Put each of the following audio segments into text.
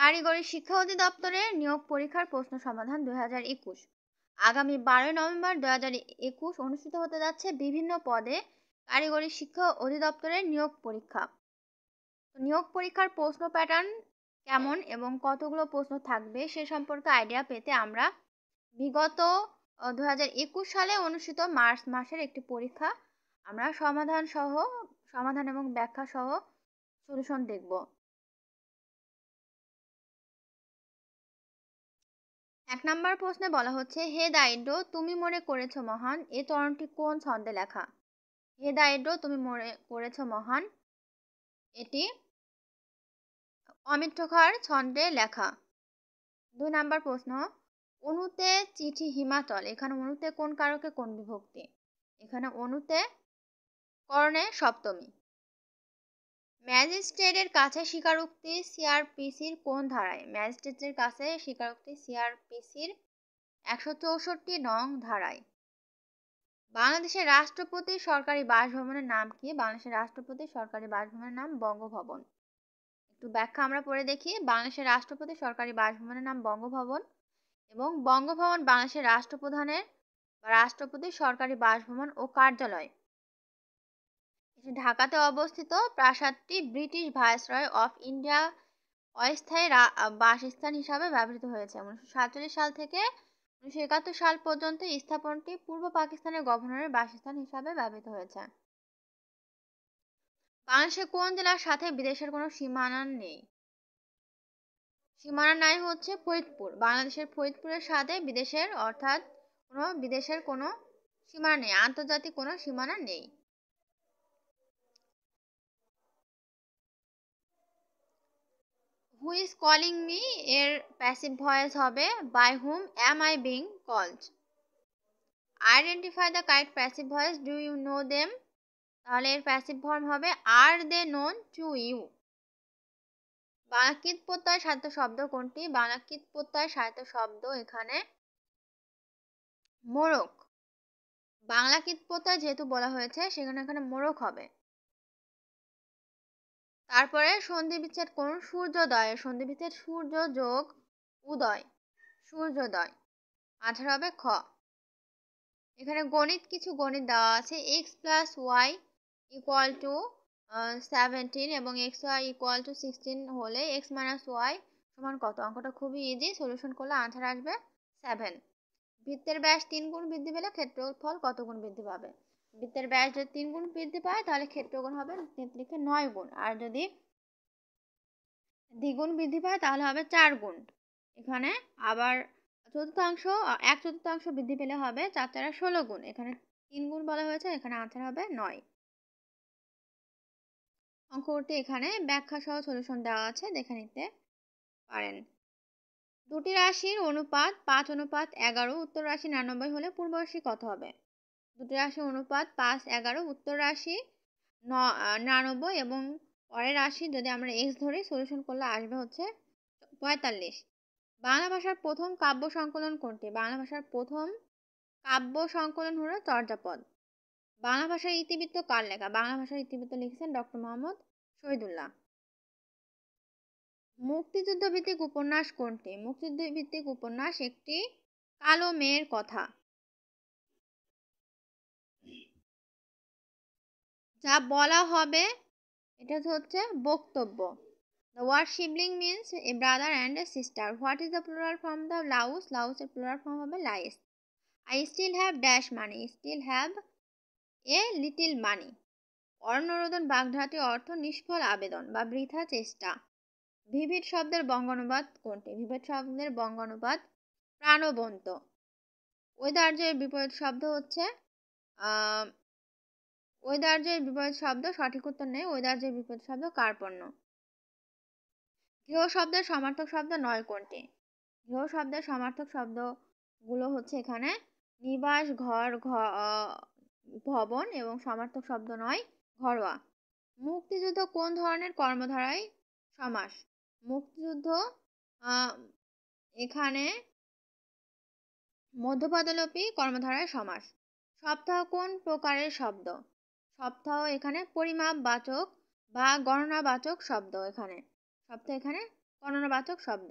কারিগরি শিক্ষা অধিদপ্তরের নিয়োগ পরীক্ষার প্রশ্ন সমাধান দুই হাজার একুশ আগামী বারোই নভেম্বর দুই হাজার একুশ অনুষ্ঠিত হতে যাচ্ছে বিভিন্ন পদে কারিগরি শিক্ষা অধিদপ্তরের নিয়োগ পরীক্ষা নিয়োগ পরীক্ষার প্রশ্ন প্যাটার্ন কেমন এবং কতগুলো প্রশ্ন থাকবে সে সম্পর্কে আইডিয়া পেতে আমরা বিগত দু একুশ সালে অনুষ্ঠিত মার্চ মাসের একটি পরীক্ষা আমরা সমাধান সহ সমাধান এবং ব্যাখ্যা সহ সলিউশন দেখব এক নম্বর প্রশ্নে বলা হচ্ছে হে দাইড্য তুমি মনে করেছ মহান এ চরণটি কোন ছন্দে লেখা হে দাইড্য তুমি মনে করেছ মহান এটি অমিত্রখর ছন্দে লেখা দুই নম্বর প্রশ্ন অনুতে চিঠি হিমাচল এখানে অনুতে কোন কারকে কোন বিভক্তি এখানে অনুতে করণে সপ্তমী ম্যাজিস্ট্রেটের কাছে স্বীকারোক্তি সিআরপিসির কোন ধারায় ম্যাজিস্ট্রেটের কাছে স্বীকারোক্তি সিআরপিসির একশো চৌষট্টি নং ধারায় বাংলাদেশের রাষ্ট্রপতি সরকারি বাসভবনের নাম কি বাংলাদেশের রাষ্ট্রপতি সরকারি বাসভবনের নাম বঙ্গভবন একটু ব্যাখ্যা আমরা পড়ে দেখি বাংলাদেশের রাষ্ট্রপতি সরকারি বাসভবনের নাম বঙ্গভবন এবং বঙ্গভবন বাংলাদেশের রাষ্ট্রপ্রধানের বা রাষ্ট্রপতির সরকারি বাসভবন ও কার্যালয় ঢাকাতে অবস্থিত প্রাসাদটি ব্রিটিশ ভাইসরয় অফ ইন্ডিয়া অস্থায়ী বাসস্থান হিসাবে ব্যবহৃত হয়েছে উনিশশো সাতচল্লিশ সাল থেকে উনিশশো একাত্তর সাল পর্যন্ত স্থাপনটি পূর্ব পাকিস্তানের গভর্নরের বাসস্থান হিসাবে ব্যবহৃত হয়েছে বাংলাদেশের কোন জেলার সাথে বিদেশের কোনো সীমানা নেই সীমানা নাই হচ্ছে ফরিদপুর বাংলাদেশের ফরিদপুরের সাথে বিদেশের অর্থাৎ কোনো বিদেশের কোনো সীমানা নেই আন্তর্জাতিক কোনো সীমানা নেই হু ইজ কলিং মি এর প্যাসিভ ভয়েস হবে by whom am I being called identify the correct passive voice do you know them তাহলে এর প্যাসিভ ফর্ম হবে আর দে নোন টু ইউ বাংলাকৃত প্রত্যয় সাহিত্য শব্দ কোনটি বাংলাকৃত প্রত্যয় সাহিত্য শব্দ এখানে মোরক বাংলাকৃত প্রত্যয় যেহেতু বলা হয়েছে সেখানে এখানে মোরক হবে তারপরে সন্ধি বিচ্ছেদ কোন সূর্যোদয় সন্ধি বিচ্ছেদ সূর্য যোগ উদয় সূর্যোদয় আঠারো হবে খ এখানে গণিত কিছু গণিত দেওয়া আছে x plus y equal to seventeen এবং x y equal to sixteen হলে এক্স মাইনাস ওয়াই সমান কত অঙ্কটা খুবই ইজি সলিউশন করলে আনসার আসবে সেভেন বৃত্তের ব্যাস তিন গুণ বৃদ্ধি পেলে ক্ষেত্রফল কত গুণ বৃদ্ধি পাবে বৃত্তের ব্যাস যদি তিন গুণ বৃদ্ধি পায় তাহলে ক্ষেত্রগুণ হবে তিন নয় গুণ আর যদি দ্বিগুণ বৃদ্ধি পায় তাহলে হবে চার গুণ এখানে আবার চতুর্থাংশ এক চতুর্থাংশ বৃদ্ধি পেলে হবে চার চারা ষোলো গুণ এখানে তিন গুণ বলা হয়েছে এখানে আনসার হবে নয় অঙ্কটি এখানে ব্যাখ্যা সহ সলিউশন দেওয়া আছে দেখে নিতে পারেন দুটি রাশির অনুপাত পাঁচ অনুপাত এগারো উত্তর রাশি নিরানব্বই হলে পূর্ব রাশি কত হবে দুটি রাশি অনুপাত পাঁচ এগারো উত্তর রাশি ন নিরানব্বই এবং পরের রাশি যদি আমরা এক্স ধরি সলিউশন করলে আসবে হচ্ছে পঁয়তাল্লিশ বাংলা ভাষার প্রথম কাব্য সংকলন কোনটি বাংলা ভাষার প্রথম কাব্য সংকলন হলো চর্যাপদ বাংলা ভাষার ইতিবৃত্ত কার লেখা বাংলা ভাষার ইতিবৃত্ত লিখেছেন ডক্টর মোহাম্মদ শহীদুল্লাহ মুক্তিযুদ্ধ ভিত্তিক উপন্যাস কোনটি মুক্তিযুদ্ধ ভিত্তিক উপন্যাস একটি কালো মেয়ের কথা যা বলা হবে এটা হচ্ছে বক্তব্য the word sibling means a brother and a sister what is the plural form the louse লাউসের প্লোরাল ফর্ম হবে lice I still have dash money still have a little money অর্ণরোদন বাগধাটি অর্থ নিষ্ফল আবেদন বা বৃথা চেষ্টা ভিভিড শব্দের বঙ্গানুবাদ কোনটি ভিভিড শব্দের বঙ্গানুবাদ প্রাণবন্ত ওয়েদার্যের বিপরীত শব্দ হচ্ছে যে বিপরীত শব্দ সঠিক উত্তর নেই যে বিপরীত শব্দ কার্পণ্য গৃহ শব্দের সমার্থক শব্দ নয় কোনটি গৃহ শব্দের সমার্থক শব্দগুলো হচ্ছে এখানে নিবাস ঘর ভবন এবং সমার্থক শব্দ নয় ঘরোয়া মুক্তিযুদ্ধ কোন ধরনের কর্মধারায় সমাস মুক্তিযুদ্ধ এখানে মধ্যপদলোপী কর্মধারায় সমাস সপ্তাহ কোন প্রকারের শব্দ সপ্তাহ এখানে পরিমাপবাচক বা গণনাবাচক শব্দ এখানে সপ্তাহ এখানে গণনাবাচক শব্দ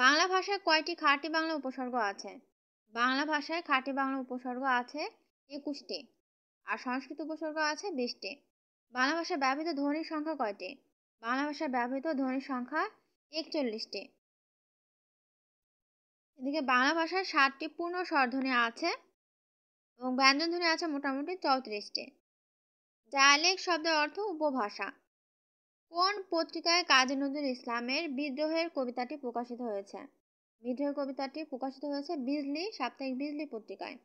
বাংলা ভাষায় কয়টি খাঁটি বাংলা উপসর্গ আছে বাংলা ভাষায় খাঁটি বাংলা উপসর্গ আছে একুশটি আর সংস্কৃত উপসর্গ আছে বিশটি বাংলা ভাষায় ব্যবহৃত ধ্বনির সংখ্যা কয়টি বাংলা ভাষায় ব্যবহৃত ধ্বনির সংখ্যা একচল্লিশটি এদিকে বাংলা ভাষায় ষাটটি পূর্ণ স্বরধ্বনি আছে এবং ধ্বনি আছে মোটামুটি চৌত্রিশটি ডায়ালেক্ট শব্দের অর্থ উপভাষা কোন পত্রিকায় কাজী নজরুল ইসলামের বিদ্রোহের কবিতাটি প্রকাশিত হয়েছে বিদ্রোহের কবিতাটি প্রকাশিত হয়েছে বিজলি সাপ্তাহিক বিজলি পত্রিকায়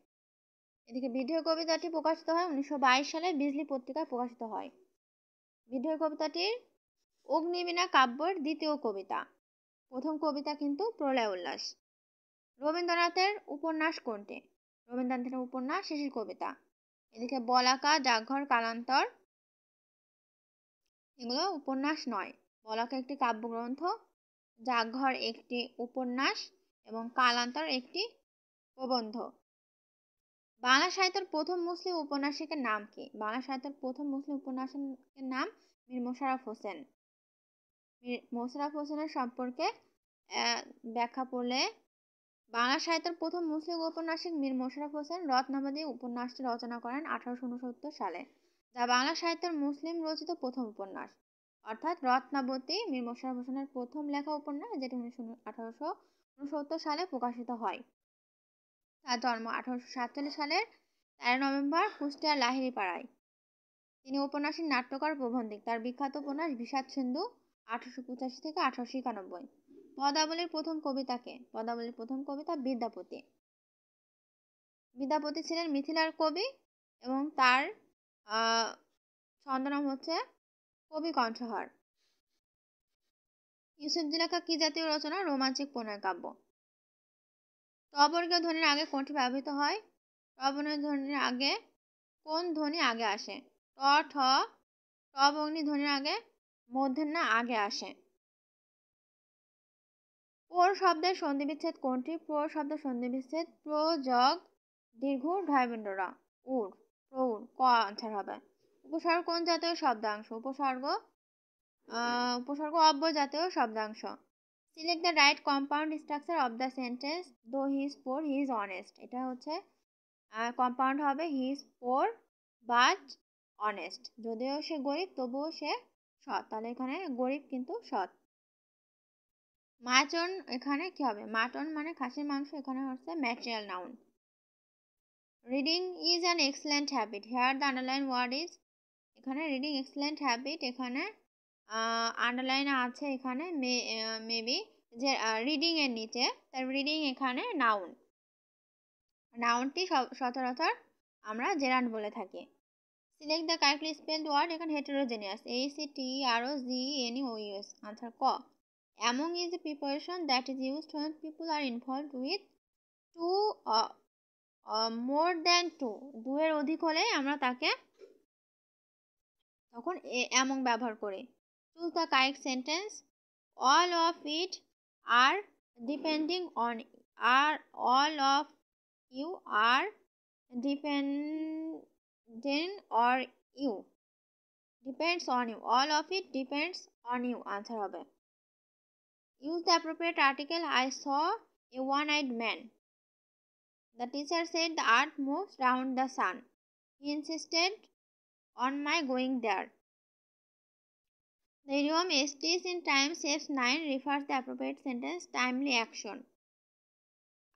এদিকে বিদ্রোহের কবিতাটি প্রকাশিত হয় উনিশশো সালে বিজলি পত্রিকায় প্রকাশিত হয় বিদ্রোহের কবিতাটির অগ্নিবীণা কাব্যের দ্বিতীয় কবিতা প্রথম কবিতা কিন্তু প্রলয় উল্লাস রবীন্দ্রনাথের উপন্যাস কোনটি রবীন্দ্রনাথের উপন্যাস শেষের কবিতা এদিকে বলাকা ডাকঘর কালান্তর এগুলো উপন্যাস নয় বলাকা একটি কাব্যগ্রন্থ ডাকঘর একটি উপন্যাস এবং কালান্তর একটি প্রবন্ধ বাংলা সাহিত্যের প্রথম মুসলিম উপন্যাসিকের নাম কি বাংলা সাহিত্যের প্রথম মুসলিম উপন্যাসিকের নাম মীর মোশারফ হোসেন মীর হোসেনের সম্পর্কে ব্যাখ্যা পড়লে বাংলা সাহিত্যের প্রথম মুসলিম উপন্যাসিক মীর মোশারফ হোসেন রত্নাবলী উপন্যাসটি রচনা করেন আঠারোশো উনসত্তর সালে যা বাংলা সাহিত্যের মুসলিম রচিত প্রথম উপন্যাস অর্থাৎ রত্নাবতী মীর মোশারফ হোসেনের প্রথম লেখা উপন্যাস যেটি উনিশশো আঠারোশো উনসত্তর সালে প্রকাশিত হয় তার জন্ম আঠারোশো সাতচল্লিশ সালের তেরো নভেম্বর কুষ্টিয়া পাড়ায় তিনি উপন্যাসের নাট্যকার প্রবন্ধিক তার বিখ্যাত উপন্যাস বিষাদ সিন্ধু আঠারোশো পঁচাশি থেকে আঠারোশো একানব্বই পদাবলীর প্রথম কবিতাকে পদাবলীর প্রথম কবিতা বিদ্যাপতি বিদ্যাপতি ছিলেন মিথিলার কবি এবং তার ছন্দনাম হচ্ছে কবি কণ্ঠহর ইউসুফ লেখা কি জাতীয় রচনা রোমাঞ্চিক পুনর্কাব্য টবর্গীয় ধ্বনির আগে কোনটি ব্যবহৃত হয় টবর্গীয় ধ্বনির আগে কোন ধ্বনি আগে আসে ট ঠ টব অগ্নি ধ্বনির আগে না আগে আসে ওর শব্দের সন্ধিবিচ্ছেদ কোনটি প্র শব্দের সন্ধিবিচ্ছেদ প্রযোগ দীর্ঘ ঢাইবেন্ডরা উর প্রৌর ক আনসার হবে উপসর্গ কোন জাতীয় শব্দাংশ উপসর্গ উপসর্গ অব্য জাতীয় শব্দাংশ select the right compound structure of the sentence though his poor he is honest এটা হচ্ছে কম্পাউন্ড হবে he is poor but honest যদিও সে গরিব তবুও সে সৎ তাহলে এখানে গরিব কিন্তু সৎ মাটন এখানে কী হবে মাটন মানে খাসির মাংস এখানে হচ্ছে material noun reading is an excellent habit here the underline word is এখানে রিডিং এক্সেলেন্ট হ্যাবিট এখানে আন্ডারলাইন আছে এখানে মে মেবি যে রিডিংয়ের নিচে তার রিডিং এখানে নাউন নাউনটি সচরাচর আমরা জেরান বলে থাকি select the correctly spelled word এখানে heterogeneous A C T R O G N O S answer ক among is the preparation that is use when people are involve with two uh, uh, more than two দুয়ের অধিক হলে আমরা তাকে তখন among ব্যবহার করি choose the correct sentence all of it are depending on are all of you are dependent or you depends on you all of it depends on you answer হবে Use the appropriate article. I saw a one eyed man. The teacher said the earth moves round the sun. He insisted on my going there. The idiom STs in time saves 9 refers the appropriate sentence timely action.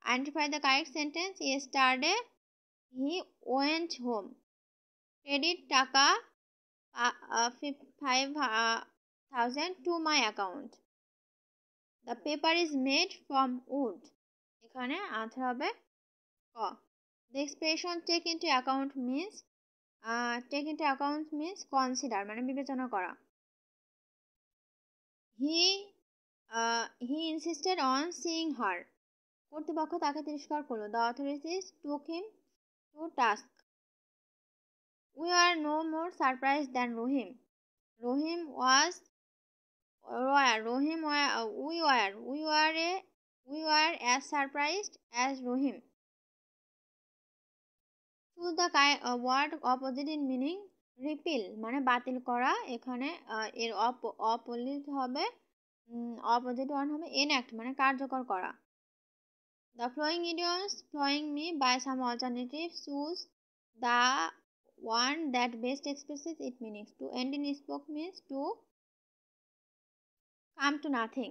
Identify the correct sentence. Yesterday he went home. Credit Taka uh, uh, 5000 uh, to my account. The paper is made from wood এখানে answer হবে ক the expression take into account means take into account means consider মানে বিবেচনা করা he he insisted on seeing her কর্তৃপক্ষ তাকে তিরস্কার করলো the authorities took him to task we are no more surprise than Rahim Rahim was রয় Rahim we were we were we were as surprised as Rahim to the key word opposite in meaning repeal মানে বাতিল করা এখানে uh, এর অপ অপলিট হবে opposite one হবে এনঅ্যাক্ট মানে কার্যকর করা the following idioms following me by some alternative choose the one that best expresses it meanings to end in smoke means to come to nothing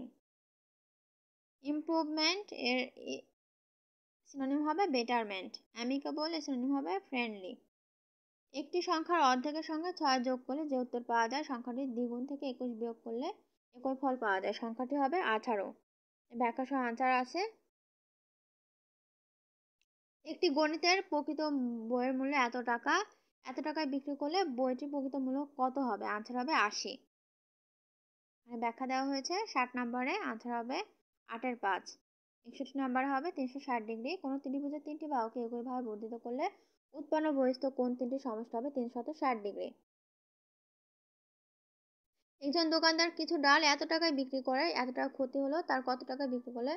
improvement এর সিনোনিম হবে বেটারমেন্ট অ্যামিকেবল এর synonym হবে friendly একটি সংখ্যার অর্ধেকের সঙ্গে ছয় যোগ করলে যে উত্তর পাওয়া যায় সংখ্যাটির দ্বিগুণ থেকে একুশ বিয়োগ করলে একই ফল পাওয়া যায় সংখ্যাটি হবে আঠারো ব্যাখ্যা সহ আনসার আছে একটি গণিতের প্রকৃত বইয়ের মূল্য এত টাকা এত টাকায় বিক্রি করলে বইটির প্রকৃত মূল্য কত হবে আনসার হবে আশি ব্যাখ্যা দেওয়া হয়েছে ষাট নম্বরে আনসার হবে আটের পাঁচ একষট্টি নম্বরে হবে তিনশো ষাট ডিগ্রি কোনো ত্রিভুজের তিনটি বাহুকে একইভাবে বর্ধিত করলে উৎপন্ন বহিস্থ কোন তিনটি সমষ্টি হবে তিনশত ষাট ডিগ্রি একজন দোকানদার কিছু ডাল এত টাকায় বিক্রি করে এত টাকা ক্ষতি হলো তার কত টাকা বিক্রি করলে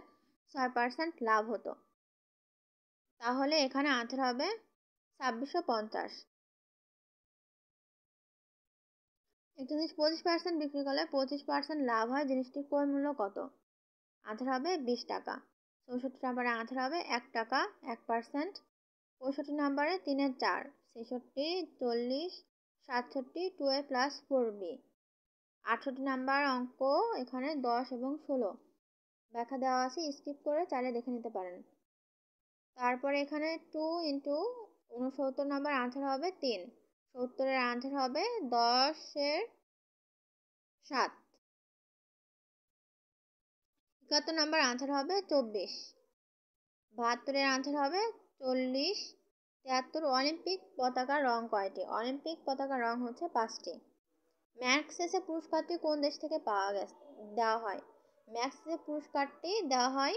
ছয় পার্সেন্ট লাভ হতো তাহলে এখানে আনসার হবে ছাব্বিশশো পঞ্চাশ একটা জিনিস পঁচিশ পার্সেন্ট বিক্রি করলে পঁচিশ পার্সেন্ট লাভ হয় জিনিসটির ক্রয় মূল্য কত আধার হবে বিশ টাকা চৌষট্টি নাম্বারে আধার হবে এক টাকা এক পার্সেন্ট পঁয়ষট্টি নাম্বারে তিনের চার ছেষট্টি চল্লিশ সাতষট্টি টুয়ে প্লাস ফোর বি আটষট্টি নাম্বার অঙ্ক এখানে দশ এবং ষোলো ব্যাখ্যা দেওয়া আছে স্কিপ করে চাইলে দেখে নিতে পারেন তারপরে এখানে টু ইন্টু উনসত্তর নাম্বার আনসার হবে তিন সত্তরের আনসার হবে দশের সাত একাত্তর নাম্বার আনসার হবে চব্বিশ বাহাত্তরের আনসার হবে চল্লিশ তিয়াত্তর অলিম্পিক পতাকার রং কয়টি অলিম্পিক পতাকার রং হচ্ছে পাঁচটি ম্যাক্সেসে পুরস্কারটি কোন দেশ থেকে পাওয়া গেছে দেওয়া হয় ম্যাক্সেসে পুরস্কারটি দেওয়া হয়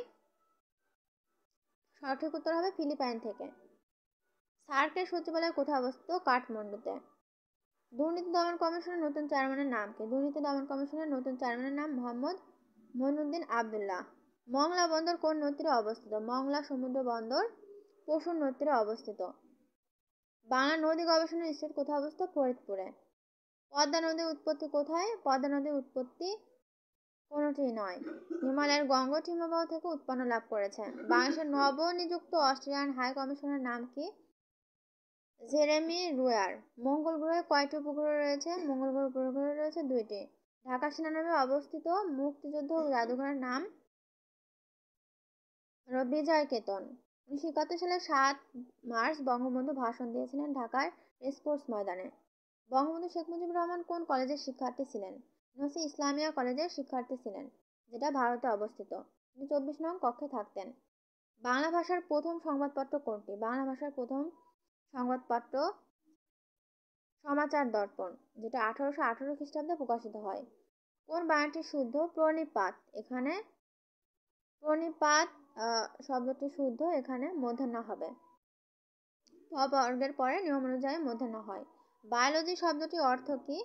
সঠিক উত্তর হবে ফিলিপাইন থেকে সার্কের সচিবালয় কোথায় অবস্থিত কাঠমান্ডুতে দুর্নীতি দমন কমিশনের নতুন চেয়ারম্যানের নাম কি দুর্নীতি দমন কমিশনের নতুন চেয়ারম্যানের নাম মোহাম্মদ মইনুদ্দিন আবদুল্লাহ মংলা বন্দর কোন নদীতে অবস্থিত মংলা সমুদ্র বন্দর পশুর নদীতে অবস্থিত বাংলা নদী গবেষণা ইনস্টিটিউট কোথায় অবস্থিত ফরিদপুরে পদ্মা নদীর উৎপত্তি কোথায় পদ্মা নদীর উৎপত্তি কোনোটি নয় হিমালয়ের গঙ্গ হিমবাহ থেকে উৎপন্ন লাভ করেছে বাংলাদেশের নবনিযুক্ত অস্ট্রেলিয়ান হাই কমিশনের নাম কি জেরেমি রুয়ার মঙ্গল গ্রহে কয়টি উপগ্রহ রয়েছে মঙ্গল গ্রহ উপগ্রহ রয়েছে দুইটি ঢাকা সেনানামে অবস্থিত মুক্তিযুদ্ধ জাদুঘরের নাম বিজয় কেতন উনিশশো একাত্তর সালে সাত মার্চ বঙ্গবন্ধু ভাষণ দিয়েছিলেন ঢাকার স্পোর্টস ময়দানে বঙ্গবন্ধু শেখ মুজিবুর রহমান কোন কলেজের শিক্ষার্থী ছিলেন নসি ইসলামিয়া কলেজের শিক্ষার্থী ছিলেন যেটা ভারতে অবস্থিত তিনি চব্বিশ নং কক্ষে থাকতেন বাংলা ভাষার প্রথম সংবাদপত্র কোনটি বাংলা ভাষার প্রথম সংবাদপত্র সমাচার দর্পণ যেটা আঠারোশো আঠারো খ্রিস্টাব্দে প্রকাশিত হয় কোন বানানটি শুদ্ধ প্রণিপাত এখানে প্রণিপাত শব্দটি শুদ্ধ এখানে মধ্যাহ্ন হবে অর্গের পরে নিয়ম অনুযায়ী মধ্যাহ্ন হয় বায়োলজি শব্দটি অর্থ কি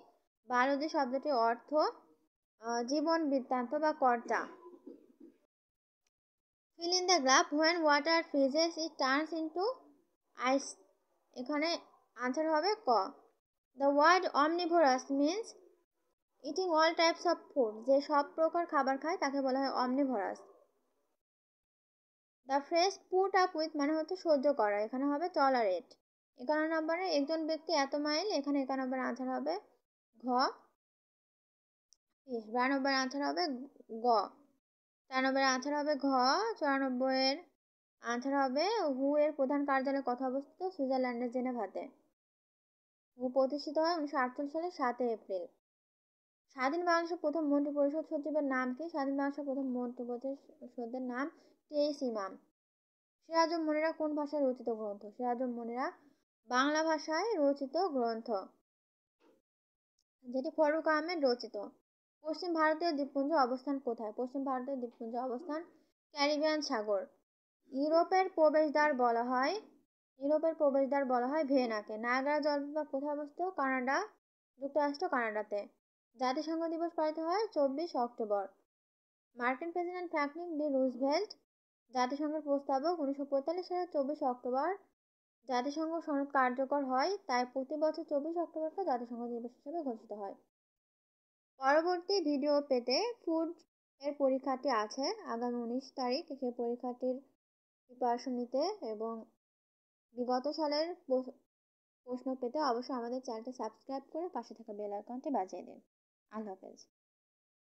বায়োলজি শব্দটি অর্থ জীবন বৃত্তান্ত বা কর্তা fill in the graph when water freezes it turns into ice এখানে আনসার হবে ক the word omnivorous means eating all types of food যে সব প্রকার খাবার খায় তাকে বলা হয় omnivorous the phrase put up with মানে হচ্ছে সহ্য করা এখানে হবে টলারেট একান্ন নম্বরে একজন ব্যক্তি এত মাইল এখানে একান্ন নম্বর আনসার হবে ঘ নম্বর আনসার হবে গ নম্বরের আনসার হবে ঘ চুরানব্বইয়ের আনসার হবে হু এর প্রধান কার্যালয় কথা অবস্থিত সুইজারল্যান্ডের জেনেভাতে হু প্রতিষ্ঠিত হয় উনিশশো আটচল্লিশ সালের সাতই এপ্রিল স্বাধীন বাংলাদেশের প্রথম মন্ত্রী পরিষদ সচিবের নাম কি স্বাধীন বাংলাদেশের প্রথম মন্ত্রী পরিষদের নাম টেইস ইমাম সিরাজম মনিরা কোন ভাষায় রচিত গ্রন্থ সিরাজম মনিরা বাংলা ভাষায় রচিত গ্রন্থ যেটি ফরুক আহমেদ রচিত পশ্চিম ভারতীয় দ্বীপপুঞ্জ অবস্থান কোথায় পশ্চিম ভারতীয় দ্বীপপুঞ্জ অবস্থান ক্যারিবিয়ান সাগর ইউরোপের প্রবেশদ্বার বলা হয় ইউরোপের প্রবেশদ্বার বলা হয় ভিয়েনাকে নায়াগ্রা জলপ্রপাত কোথায় অবস্থিত কানাডা যুক্তরাষ্ট্র কানাডাতে জাতিসংঘ দিবস পালিত হয় চব্বিশ অক্টোবর মার্কিন প্রেসিডেন্ট ফ্র্যাঙ্কলিন ডি রুজভেল্ট জাতিসংঘের প্রস্তাবক উনিশশো পঁয়তাল্লিশ সালের চব্বিশ অক্টোবর জাতিসংঘ সনদ কার্যকর হয় তাই প্রতি বছর চব্বিশ অক্টোবরকে জাতিসংঘ দিবস হিসেবে ঘোষিত হয় পরবর্তী ভিডিও পেতে ফুড এর পরীক্ষাটি আছে আগামী উনিশ তারিখ সেই পরীক্ষাটির প্রিপারেশন এবং বিগত সালের প্রশ্ন পেতে অবশ্যই আমাদের চ্যানেলটি সাবস্ক্রাইব করে পাশে থাকা বেল আইকনটি বাজিয়ে দিন আল্লাহ হাফেজ